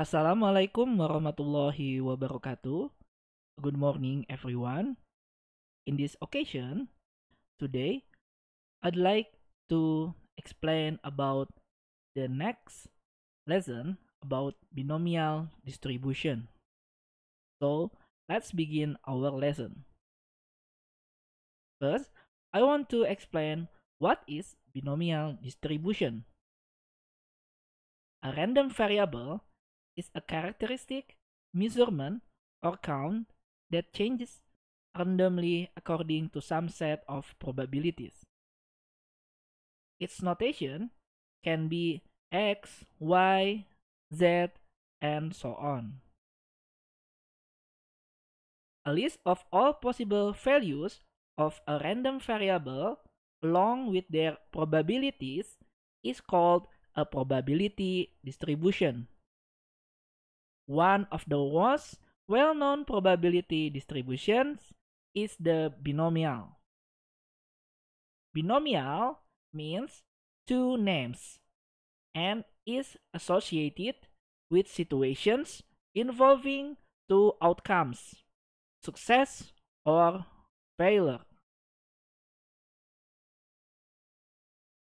Assalamualaikum warahmatullahi wabarakatuh. Good morning, everyone. In this occasion, today, I'd like to explain about the next lesson about binomial distribution. So, let's begin our lesson. First, I want to explain what is binomial distribution. A random variable is a characteristic, measurement, or count that changes randomly according to some set of probabilities. Its notation can be x, y, z, and so on. A list of all possible values of a random variable along with their probabilities is called a probability distribution. One of the most well-known probability distributions is the binomial. Binomial means two names and is associated with situations involving two outcomes, success or failure.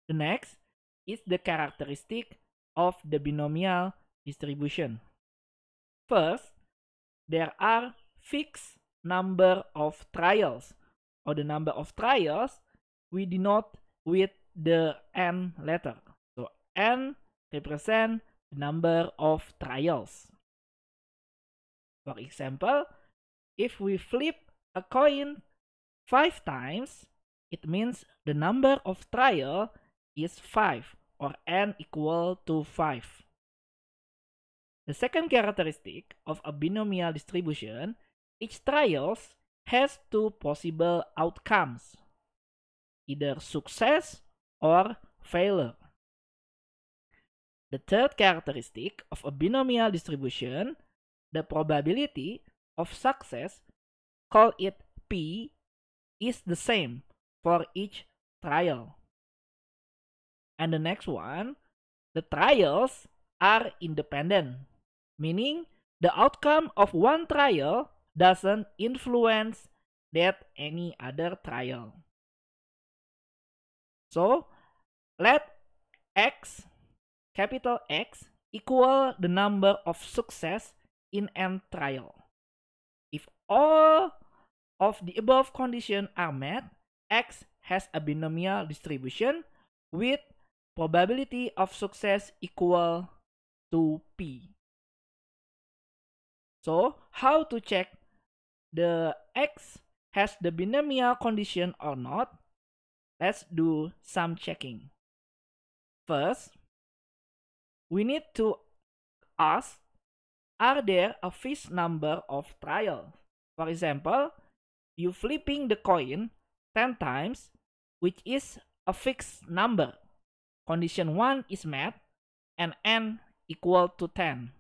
The next is the characteristic of the binomial distribution. First, there are fixed number of trials or the number of trials we denote with the n letter. So n represent the number of trials. For example, if we flip a coin five times, it means the number of trial is 5 or n equal to 5. The second characteristic of a binomial distribution, each trials has two possible outcomes, either success or failure. The third characteristic of a binomial distribution, the probability of success, call it P, is the same for each trial. And the next one, the trials are independent meaning the outcome of one trial doesn't influence that any other trial. So, let x, capital X, equal the number of success in n trial. If all of the above conditions are met, X has a binomial distribution with probability of success equal to P. So how to check the X has the binomial condition or not? Let's do some checking. First, we need to ask, are there a fixed number of trials? For example, you flipping the coin 10 times, which is a fixed number. Condition 1 is met and n equal to 10.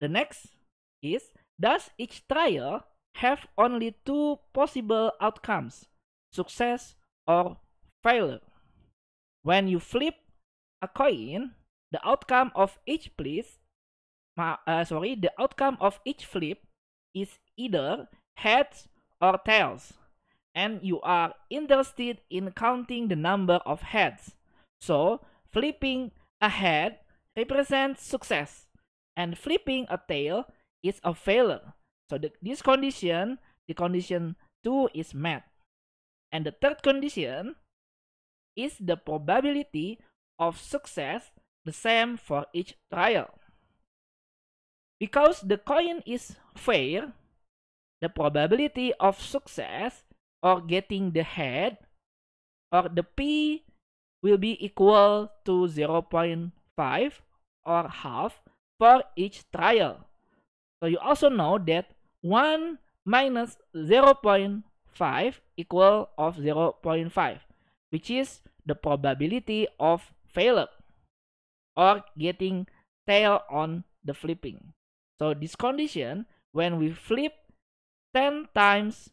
The next is does each trial have only two possible outcomes, success or failure? When you flip a coin, the outcome of each please, uh, sorry, the outcome of each flip is either heads or tails, and you are interested in counting the number of heads. So, flipping a head represents success and flipping a tail is a failure. So the, this condition, the condition 2 is met. And the third condition is the probability of success the same for each trial. Because the coin is fair, the probability of success or getting the head or the P will be equal to 0.5 or half for each trial. So you also know that 1 minus 0.5 equal of 0.5 which is the probability of failure or getting tail on the flipping. So this condition when we flip 10 times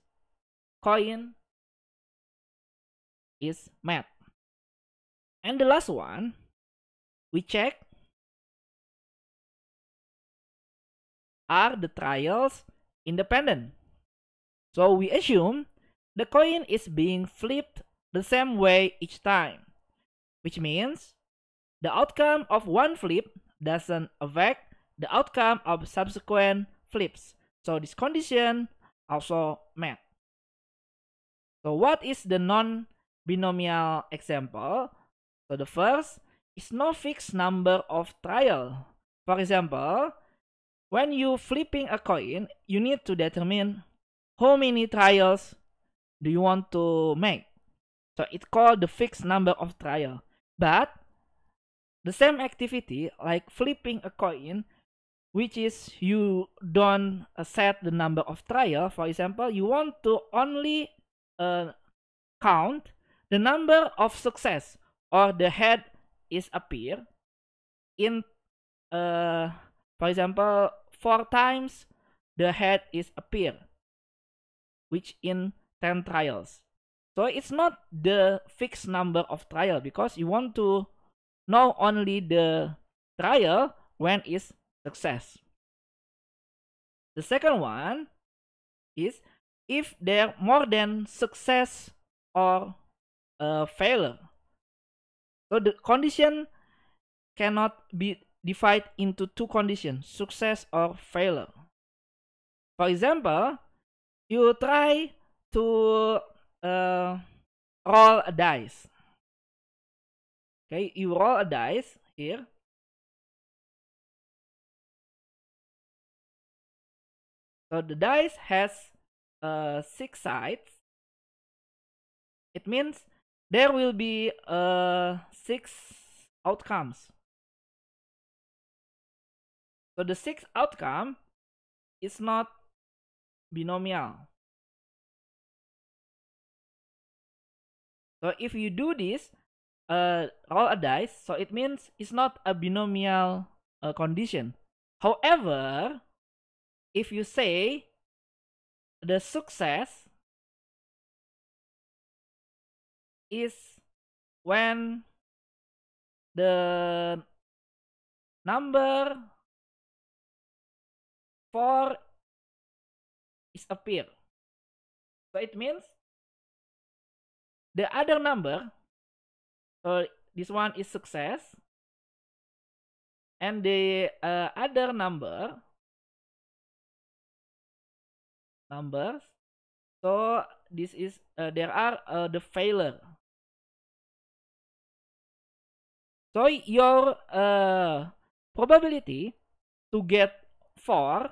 coin is met. And the last one, we check are the trials independent? So we assume the coin is being flipped the same way each time, which means the outcome of one flip doesn't affect the outcome of subsequent flips. So this condition also met. So what is the non-binomial example? So the first is no fixed number of trial. For example, when you flipping a coin, you need to determine how many trials do you want to make. So it's called the fixed number of trial. But the same activity like flipping a coin, which is you don't set the number of trial. For example, you want to only uh, count the number of success or the head is appear in uh, for example four times the head is appear, which in 10 trials. So it's not the fixed number of trial because you want to know only the trial when is success. The second one is if there more than success or a failure. So the condition cannot be divide into two conditions, success or failure. For example, you try to uh, roll a dice. Okay, you roll a dice here. So the dice has uh, six sides. It means there will be uh, six outcomes. So the sixth outcome is not binomial. So if you do this, uh, roll a dice, so it means it's not a binomial uh, condition. However, if you say the success is when the number for is a So it means the other number, so this one is success, and the uh, other number, numbers, so this is, uh, there are uh, the failure. So your uh, probability to get four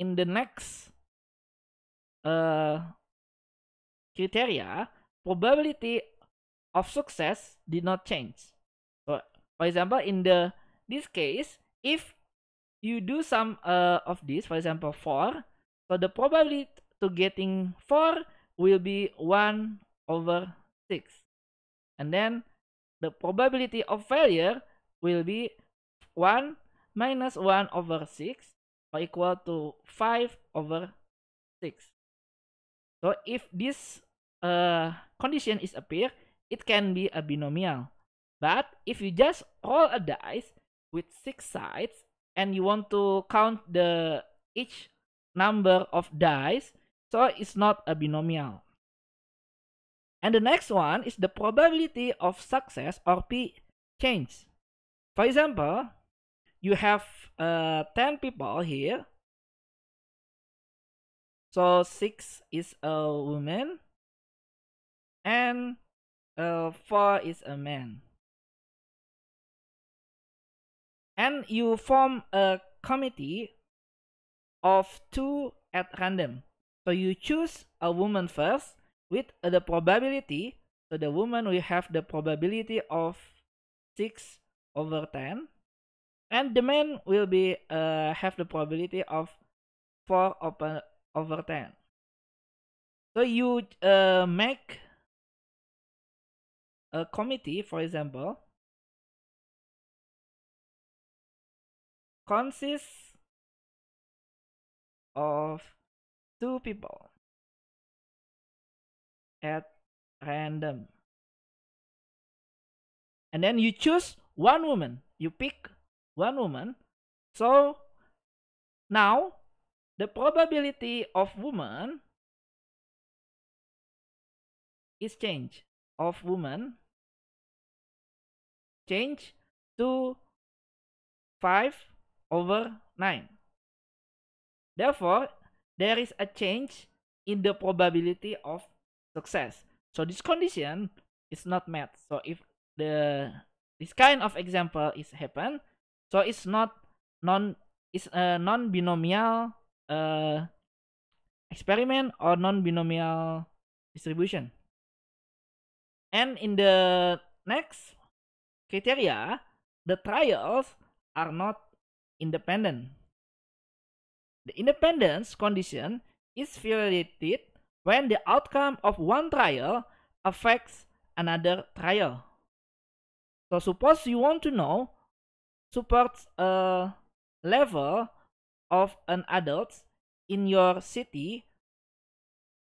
in the next uh, criteria, probability of success did not change. So, for example, in the this case, if you do some uh, of this, for example, 4, so the probability to getting 4 will be 1 over 6. And then the probability of failure will be 1 minus 1 over 6 or equal to 5 over 6. So if this uh, condition is appear, it can be a binomial. But if you just roll a dice with 6 sides and you want to count the each number of dice, so it's not a binomial. And the next one is the probability of success or P change. For example, you have uh, 10 people here. So 6 is a woman and uh, 4 is a man. And you form a committee of 2 at random. So you choose a woman first with the probability. So the woman will have the probability of 6 over 10 and the man will be uh, have the probability of 4 over, over 10 so you uh, make a committee for example consists of two people at random and then you choose one woman you pick one woman. So now the probability of woman is change of woman change to 5 over 9. Therefore, there is a change in the probability of success. So this condition is not met. So if the this kind of example is happen, so it's not non it's a non-binomial uh, experiment or non-binomial distribution and in the next criteria the trials are not independent the independence condition is violated when the outcome of one trial affects another trial. So suppose you want to know supports a level of an adult in your city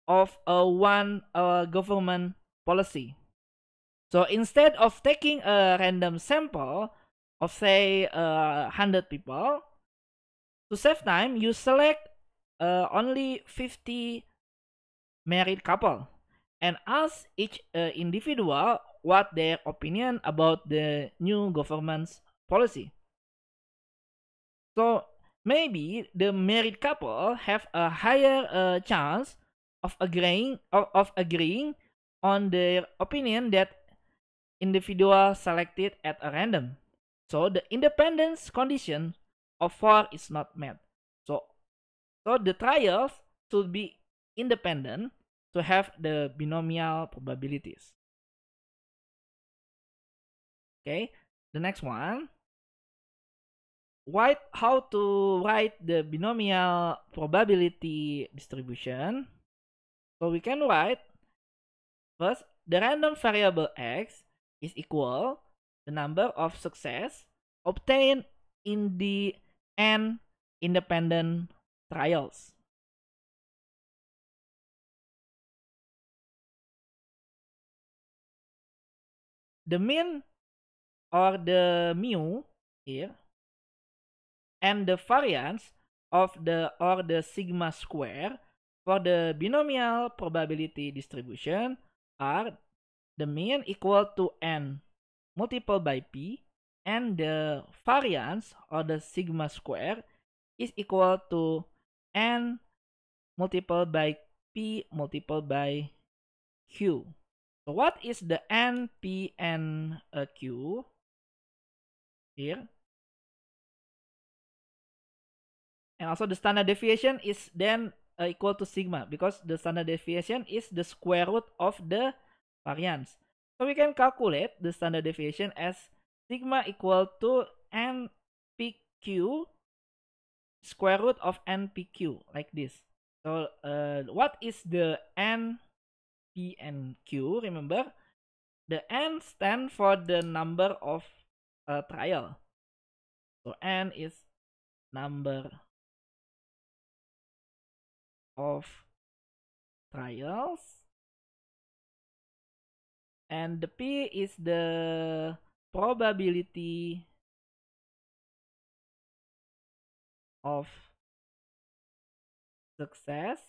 of a one uh, government policy. So instead of taking a random sample of say uh, 100 people, to save time, you select uh, only 50 married couple and ask each uh, individual what their opinion about the new government's policy. So maybe the married couple have a higher uh, chance of agreeing of, of agreeing on their opinion that individual selected at a random. So the independence condition of four is not met. So so the trials should be independent to have the binomial probabilities. Okay, the next one write how to write the binomial probability distribution. So we can write first the random variable x is equal the number of success obtained in the n independent trials. The mean or the mu here and the variance of the or the sigma square for the binomial probability distribution are the mean equal to n multiplied by p and the variance or the sigma square is equal to n multiplied by p multiplied by q. So what is the n, p, and uh, q here? And also the standard deviation is then uh, equal to sigma because the standard deviation is the square root of the variance. So we can calculate the standard deviation as sigma equal to npq square root of npq like this. So uh, what is the n, p, and q? Remember, the n stand for the number of uh, trial. So n is number of trials and the P is the probability of success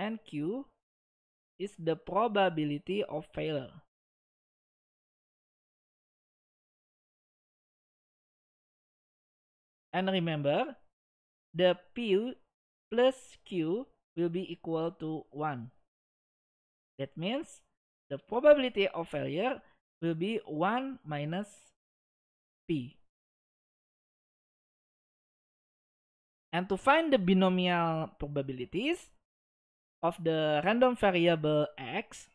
and Q is the probability of failure. And remember, the P plus Q will be equal to 1. That means the probability of failure will be 1 minus P. And to find the binomial probabilities of the random variable x,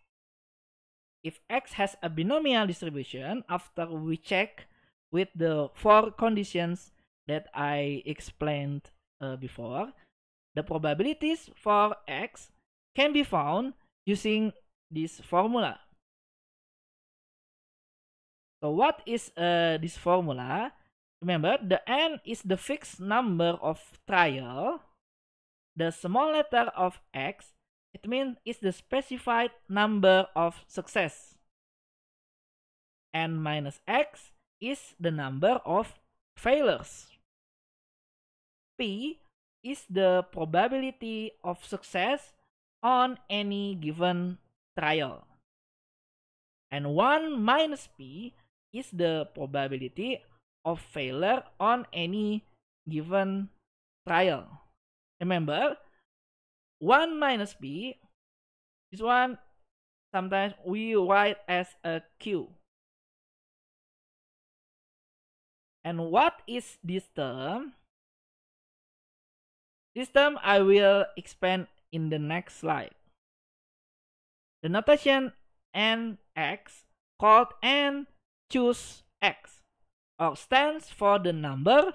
if x has a binomial distribution after we check with the four conditions that I explained uh, before, the probabilities for x can be found using this formula. So what is uh, this formula? Remember, the n is the fixed number of trial. The small letter of x, it means it's the specified number of success. n minus x is the number of failures. p is the probability of success on any given trial. And 1 minus P is the probability of failure on any given trial. Remember, 1 minus P, this one sometimes we write as a Q. And what is this term? This I will expand in the next slide. The notation nx called n choose x or stands for the number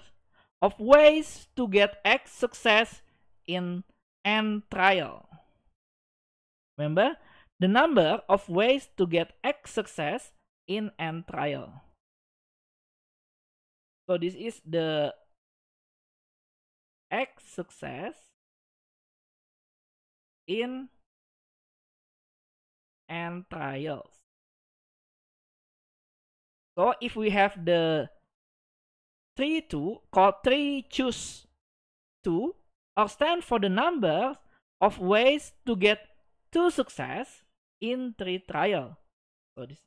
of ways to get x success in n trial. Remember, the number of ways to get x success in n trial. So this is the X success in and trials. So if we have the 3 2 called 3 choose 2 or stand for the number of ways to get 2 success in 3 trial. So this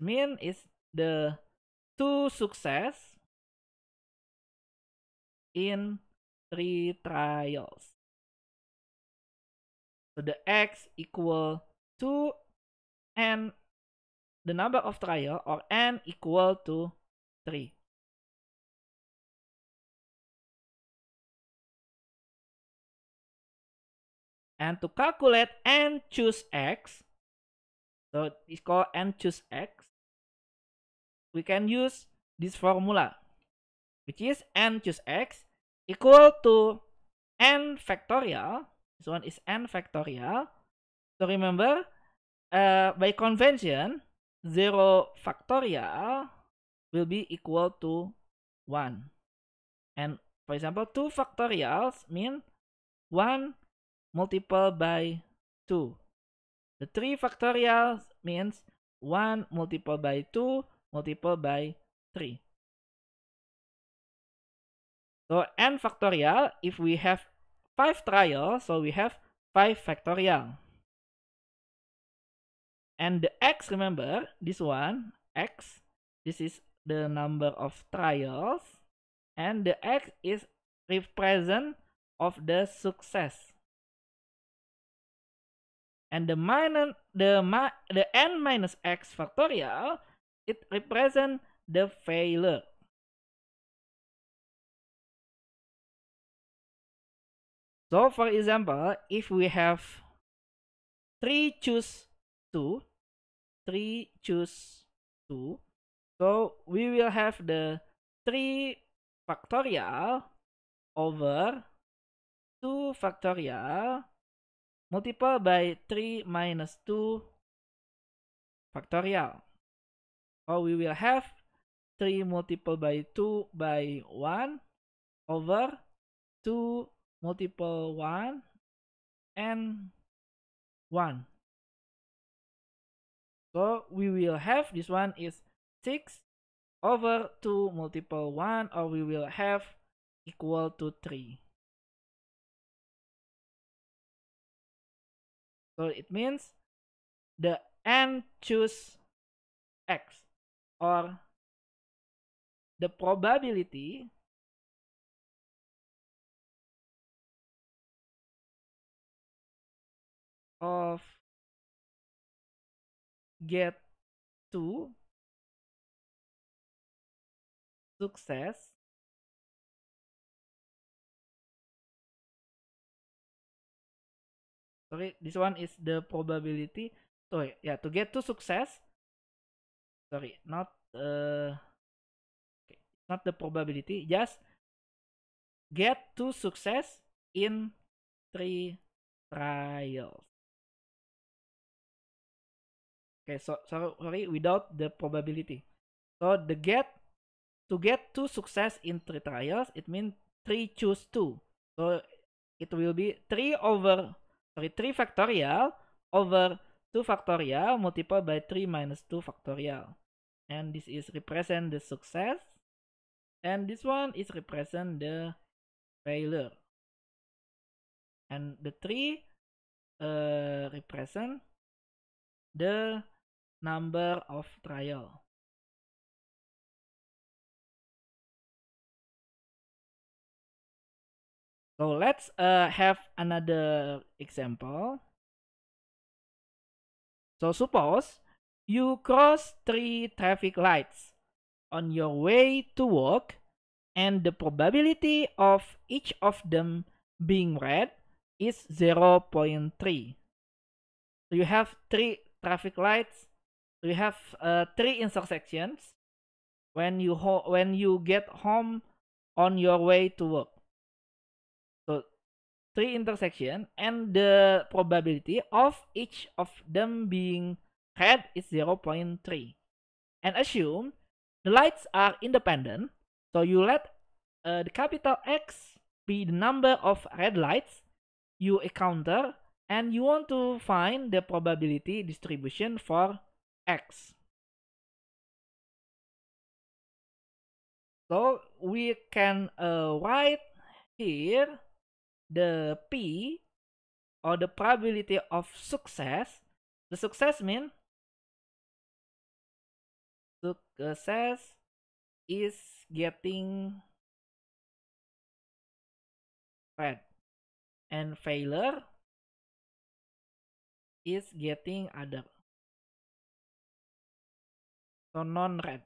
mean is the 2 success in three trials. So the x equal to n, the number of trial or n equal to 3. And to calculate n choose x, so it's called n choose x, we can use this formula, which is n choose x equal to n factorial. This one is n factorial. So remember, uh, by convention, 0 factorial will be equal to 1. And for example, 2 factorials mean 1 multiplied by 2. The 3 factorials means 1 multiplied by 2 multiplied by 3. So n factorial, if we have 5 trials, so we have 5 factorial. And the x, remember, this one, x, this is the number of trials. And the x is represent of the success. And the minus the ma the n minus x factorial it represent the failure. So for example, if we have 3 choose 2, 3 choose 2, so we will have the 3 factorial over 2 factorial multiplied by 3 minus 2 factorial. Or we will have 3 multiplied by 2 by 1 over 2 multiple 1 and 1 so we will have this one is 6 over 2 multiple 1 or we will have equal to 3 so it means the n choose x or the probability of get to success sorry this one is the probability sorry yeah, to get to success sorry not uh, okay, not the probability just get to success in three trials Okay, so, sorry, without the probability. So the get to get two success in three trials, it means three choose two. So it will be three over sorry three factorial over two factorial multiplied by three minus two factorial, and this is represent the success, and this one is represent the failure, and the three uh, represent the number of trial So let's uh, have another example. So suppose you cross three traffic lights on your way to work and the probability of each of them being red is 0.3. So you have three traffic lights we have uh, three intersections when you when you get home on your way to work so three intersection and the probability of each of them being red is 0 0.3 and assume the lights are independent so you let uh, the capital X be the number of red lights you encounter and you want to find the probability distribution for x. So we can uh, write here the P or the probability of success. The success mean success is getting red and failure is getting other. non-red.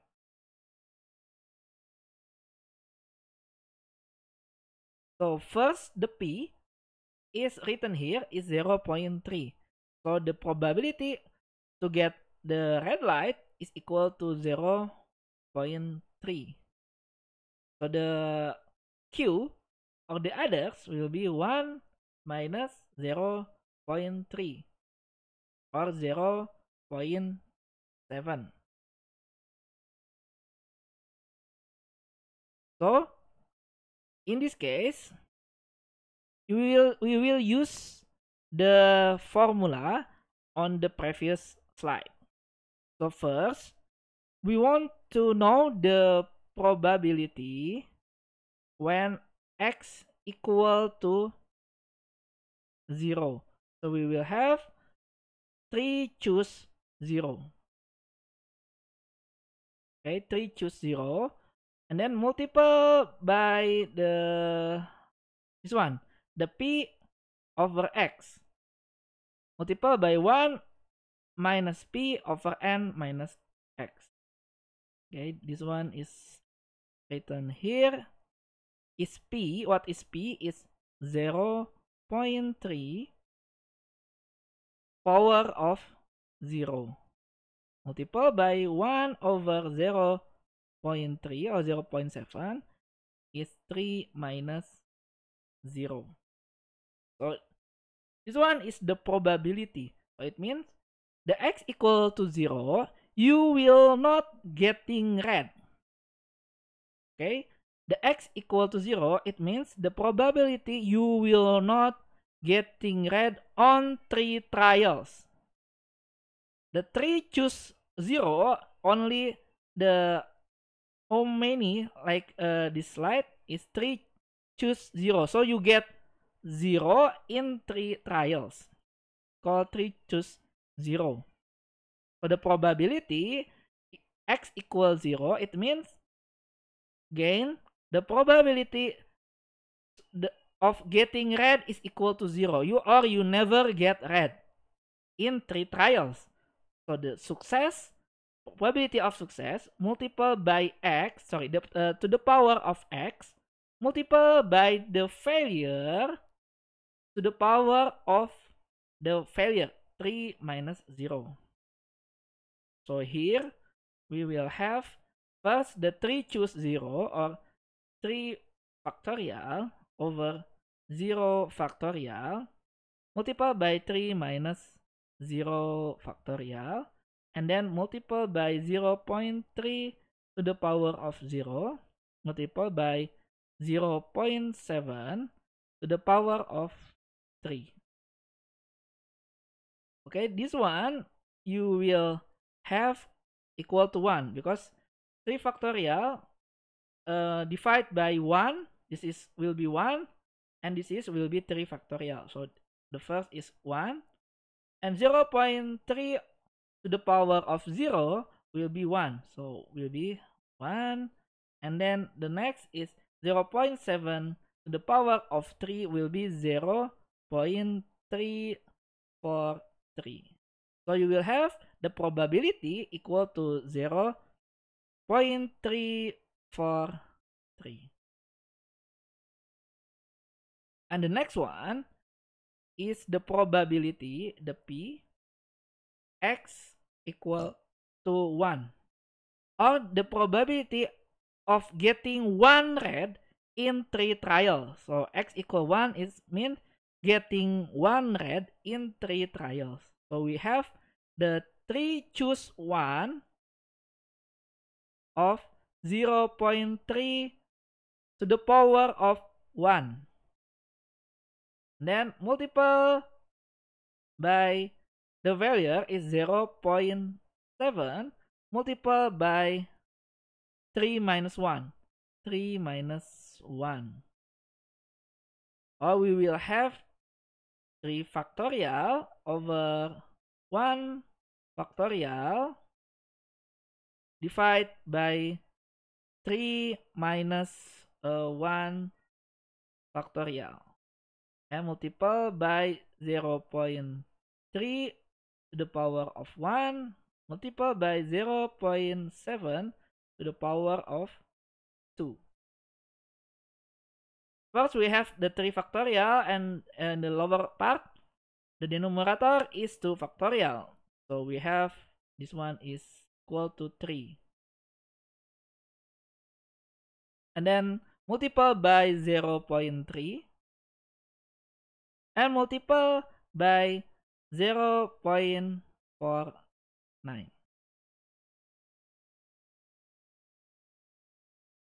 so first the p is written here is 0 0.3 so the probability to get the red light is equal to 0 0.3 so the q or the others will be 1 minus 0 0.3 or 0 0.7 So in this case, we will we will use the formula on the previous slide. So first, we want to know the probability when x equal to 0. So we will have 3 choose 0. Okay, 3 choose 0 and then multiple by the this one the p over x multiple by 1 minus p over n minus x okay this one is written here is p what is p is 0 0.3 power of 0 multiple by 1 over 0 0.3 or 0.7 is 3 minus 0. So this one is the probability. So it means the x equal to 0, you will not getting red. Okay? The x equal to 0, it means the probability you will not getting red on 3 trials. The 3 choose 0, only the how many like uh, this slide is 3 choose 0 so you get 0 in 3 trials call 3 choose 0 for the probability x equals 0 it means gain the probability the, of getting red is equal to 0 you or you never get red in 3 trials so the success probability of success multiple by x, sorry, the, uh, to the power of x, multiple by the failure to the power of the failure, 3 minus 0. So here, we will have first the 3 choose 0 or 3 factorial over 0 factorial multiplied by 3 minus 0 factorial and then multiply by 0.3 to the power of 0 multiply by 0.7 to the power of 3. Okay, this one you will have equal to 1 because 3 factorial uh, by 1, this is will be 1 and this is will be 3 factorial. So the first is 1 and 0.3 to the power of 0 will be 1. So will be 1. And then the next is 0 0.7 to the power of 3 will be 0 0.343. So you will have the probability equal to 0 0.343. And the next one is the probability, the P, x equal to 1 or the probability of getting one red in three trials. So x equal 1 is mean getting one red in three trials. So we have the 3 choose 1 of 0 0.3 to the power of 1. Then multiple by the value is 0 0.7 multiplied by 3 minus 1. 3 minus 1. Or we will have 3 factorial over 1 factorial divided by 3 minus uh, 1 factorial and multiplied by 0 0.3 to the power of 1 multiplied by 0 0.7 to the power of 2. First, we have the 3 factorial and, and the lower part, the denominator is 2 factorial. So we have this one is equal to 3. And then multiply by 0 0.3 and multiply by zero point four nine.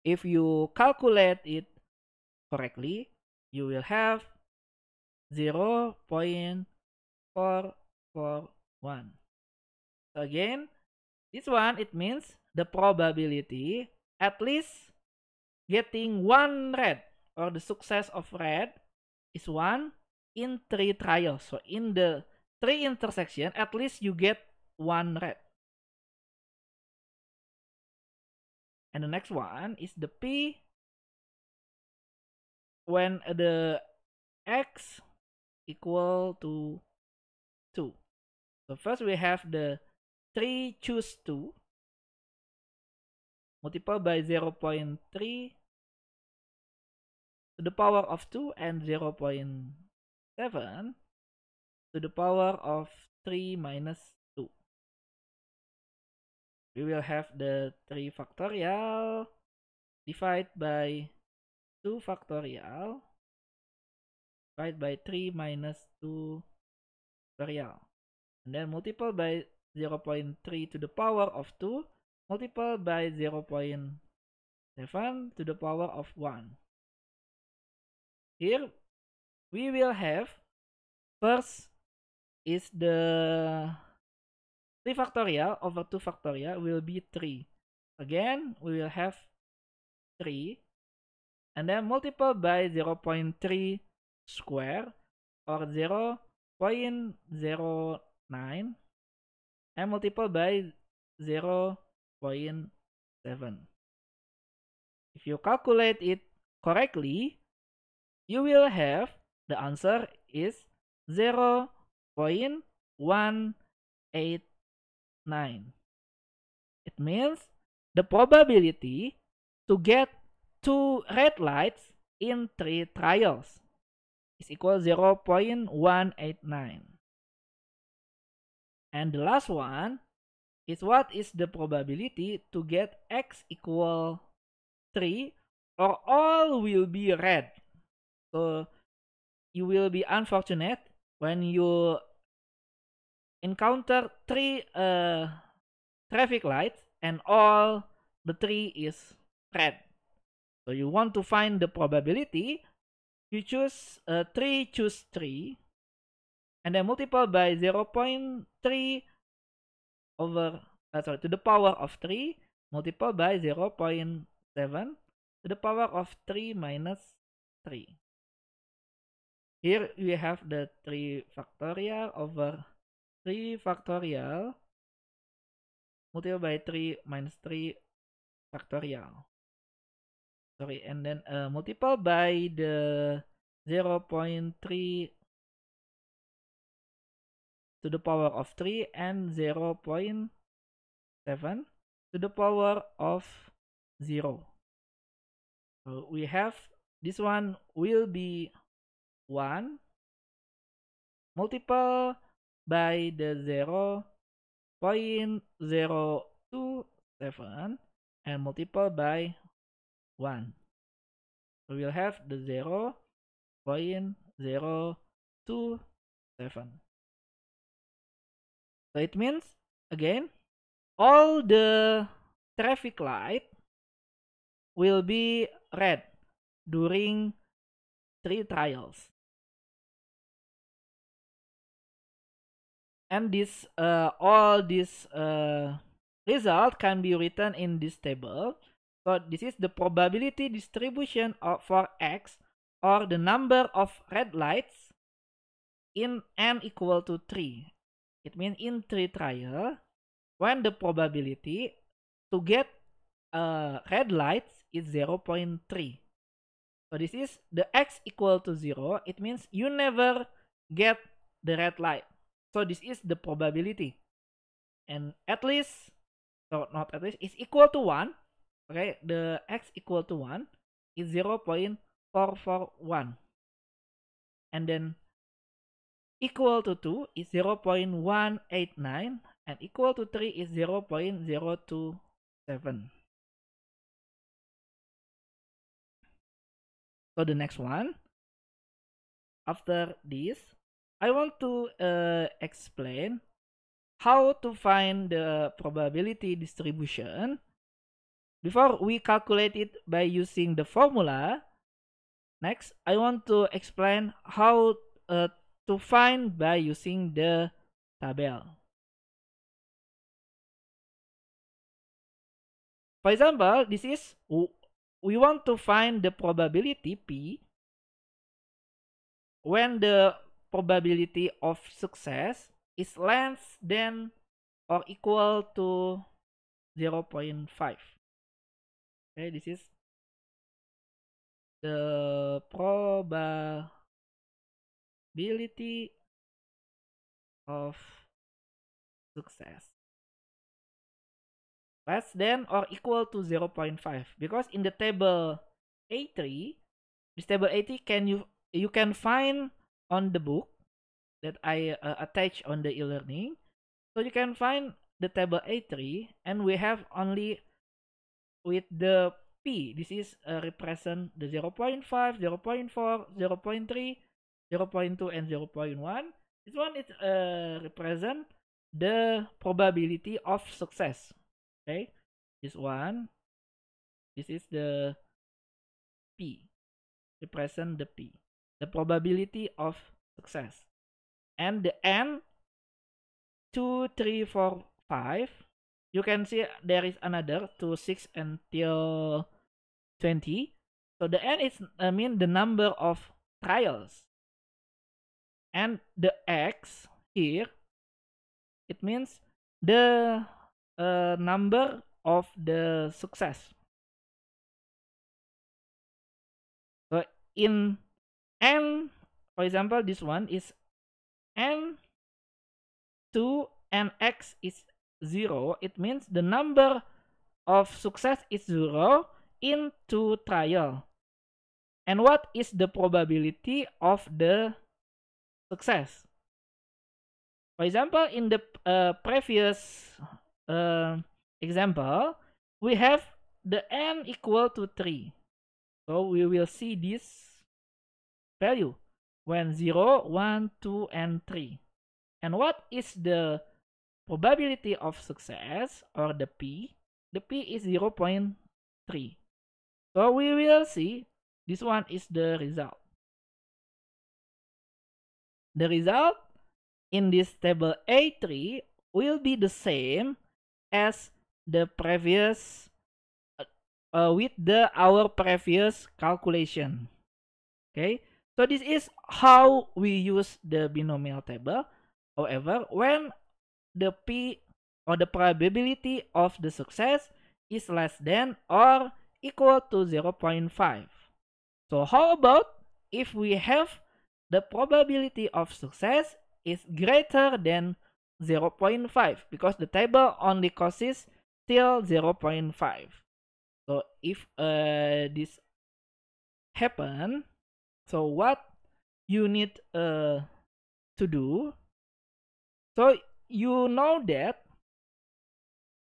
If you calculate it correctly, you will have 0.441. So again, this one, it means the probability at least getting one red or the success of red is 1 in 3 trials. So in the three intersection, at least you get one red. And the next one is the P. When the X equal to 2. So first we have the 3 choose 2 multiplied by 0 0.3 to the power of 2 and 0 0.7 to the power of 3 minus 2. We will have the 3 factorial divided by 2 factorial divided by 3 minus 2 factorial. And then multiply by 0.3 to the power of 2 multiply by 0.7 to the power of 1. Here, we will have first is the 3 factorial over 2 factorial will be 3. Again, we will have 3 and then multiply by 0.3 square or 0.09 and multiply by 0.7. If you calculate it correctly, you will have the answer is 0 point one eight nine. It means the probability to get two red lights in three trials is equal 0.189. And the last one is what is the probability to get x equal 3 or all will be red. So you will be unfortunate when you encounter three uh, traffic lights and all the three is red. So you want to find the probability, you choose uh, 3, choose 3, and then multiply by 0 0.3 over, uh, sorry, to the power of 3, multiply by 0 0.7 to the power of 3 minus 3. Here we have the 3 factorial over 3 factorial multiplied by 3 minus 3 factorial. Sorry, and then uh, multiple by the 0.3 to the power of 3 and 0.7 to the power of 0. So we have this one will be 1 multiple by the 0.027 and multiply by 1. We will have the 0.027. So it means, again, all the traffic light will be red during three trials. and this uh, all this uh, result can be written in this table so this is the probability distribution of, for x or the number of red lights in n equal to 3 it means in 3 trial when the probability to get uh, red lights is 0.3 so this is the x equal to 0 it means you never get the red light so this is the probability. And at least, so not at least, is equal to 1. Okay, the x equal to 1 is 0 0.441. And then equal to 2 is 0 0.189 and equal to 3 is 0 0.027. So the next one, after this, I want to uh, explain how to find the probability distribution before we calculate it by using the formula. Next, I want to explain how uh, to find by using the tabel. For example, this is we want to find the probability P when the probability of success is less than or equal to 0.5 okay this is the probability of success less than or equal to 0.5 because in the table A3 this table A3 can you you can find on the book that I uh, attach on the e-learning. So you can find the table A3 and we have only with the P, this is uh, represent the 0 0.5, 0 0.4, 0 0.3, 0 0.2 and 0 0.1. This one is uh, represent the probability of success. Okay, this one, this is the P, represent the P the probability of success. And the n, 2, 3, 4, 5. You can see there is another 2, 6 until 20. So the n is, I mean, the number of trials. And the x here, it means the uh, number of the success. So in n for example this one is n 2 and x is 0 it means the number of success is 0 in two trial and what is the probability of the success for example in the uh, previous uh, example we have the n equal to 3 so we will see this value when 0, 1, 2, and 3. And what is the probability of success or the P? The P is 0 0.3. So we will see this one is the result. The result in this table A3 will be the same as the previous uh, uh with the our previous calculation. Okay, so this is how we use the binomial table. However, when the P or the probability of the success is less than or equal to 0.5. So how about if we have the probability of success is greater than 0.5 because the table only causes till 0.5. So if uh, this happen, so what you need uh, to do so you know that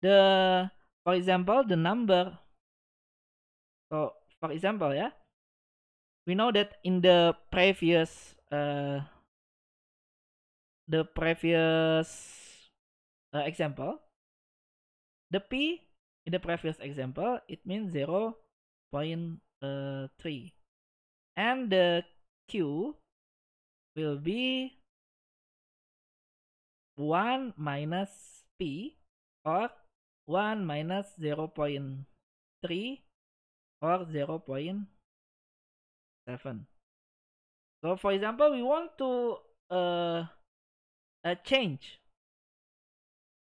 the for example the number so for example yeah we know that in the previous uh, the previous uh, example the p in the previous example it means 0 uh, 0.3 and the q will be 1 minus p or 1 minus 0 0.3 or 0.7. So for example, we want to uh, uh, change.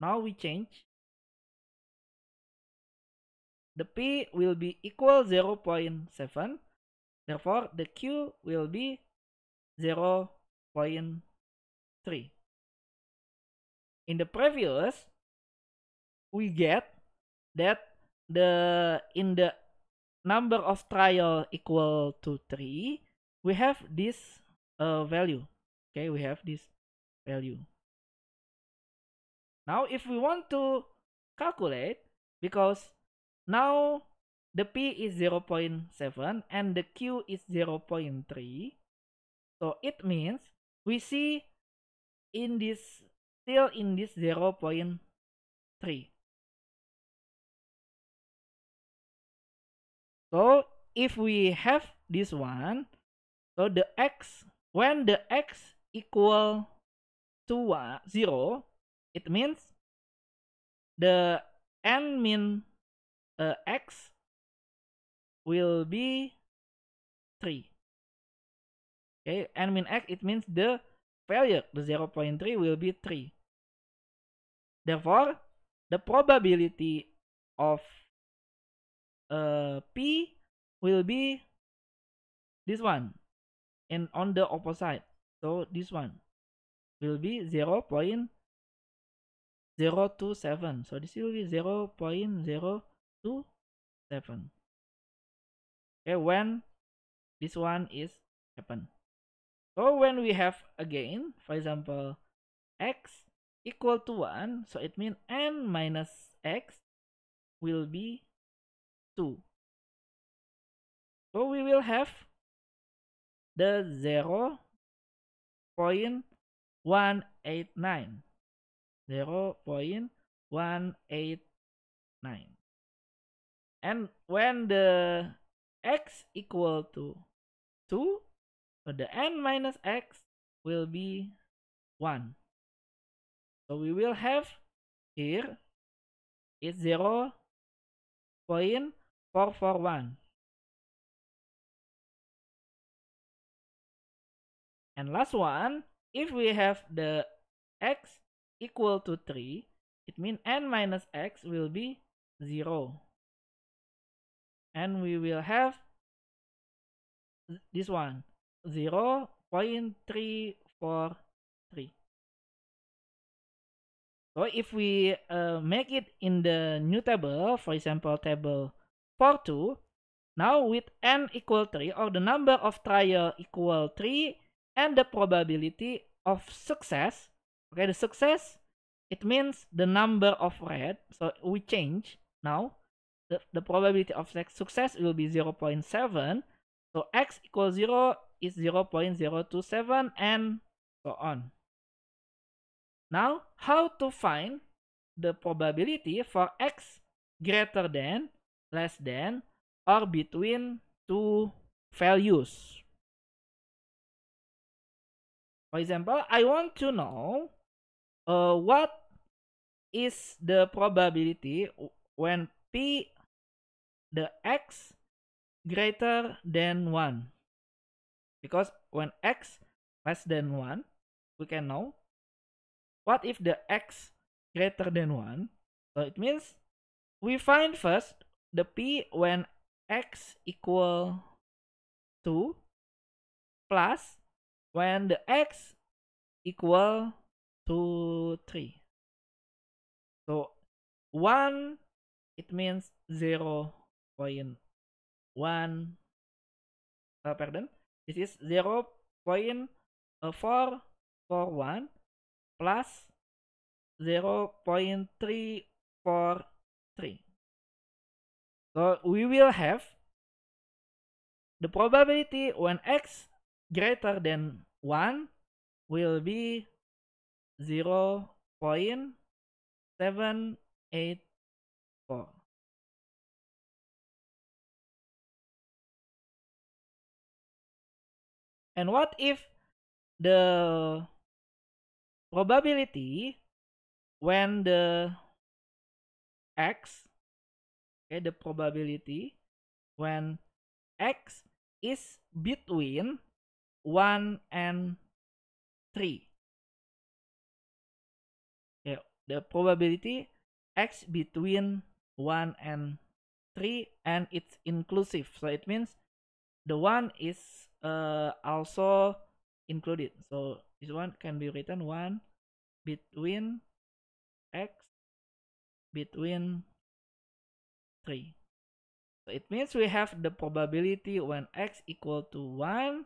Now we change. The P will be equal point 0.7 Therefore, the Q will be 0 0.3. In the previous, we get that the in the number of trial equal to 3, we have this uh, value. Okay, we have this value. Now, if we want to calculate, because now the P is 0.7 and the Q is 0.3. So it means we see in this still in this 0.3. So if we have this one, so the x when the x equal to 0, it means the n min uh, x will be 3. Okay, and min x, it means the failure. The 0.3 will be 3. Therefore, the probability of uh, P will be this one. And on the opposite, so this one will be 0 0.027. So this will be 0 0.027. okay, when this one is happen so when we have again for example x equal to 1 so it means n minus x will be 2 so we will have the 0 0 0.189 and when the x equal to 2, so the n minus x will be 1. So we will have here is 0 0.441. And last one, if we have the x equal to 3, it means n minus x will be 0 and we will have this one 0 0.343 so if we uh, make it in the new table for example table 42 now with n equal 3 or the number of trial equal 3 and the probability of success okay the success it means the number of red so we change now the, the probability of success will be 0.7 so x equals 0 is 0.027 and so on now how to find the probability for x greater than less than or between two values for example, I want to know uh, what is the probability when P the x greater than 1 because when x less than 1 we can know what if the x greater than 1 so it means we find first the p when x equal two plus when the x equal to 3 so 1 it means 0 0.1 uh, eh, pardon this is 0.441 plus 0.343 so we will have the probability when x greater than 1 will be 0.784 And what if the probability when the x okay the probability when x is between 1 and 3 okay, the probability x between 1 and 3 and it's inclusive so it means the 1 is uh, also included. So this one can be written one between x between 3. So it means we have the probability when x equal to 1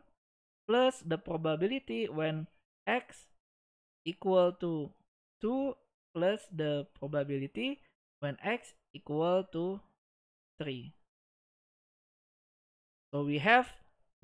plus the probability when x equal to 2 plus the probability when x equal to 3. So we have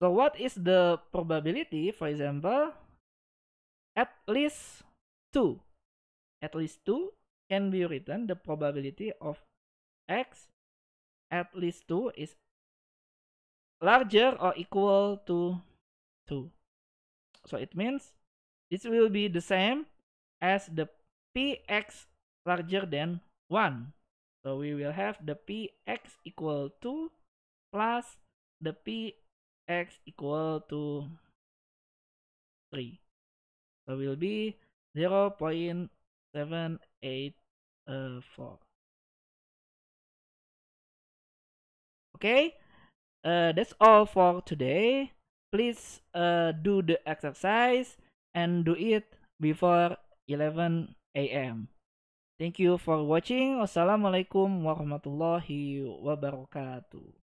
So what is the probability, for example, at least 2, at least 2 can be written the probability of x at least 2 is larger or equal to 2. So it means this will be the same as the px larger than 1. So we will have the px equal to plus the p x equal to 3. So will be 0 0.784. Oke, okay? uh, that's all for today. Please uh, do the exercise and do it before 11 a.m. Thank you for watching. Wassalamualaikum warahmatullahi wabarakatuh.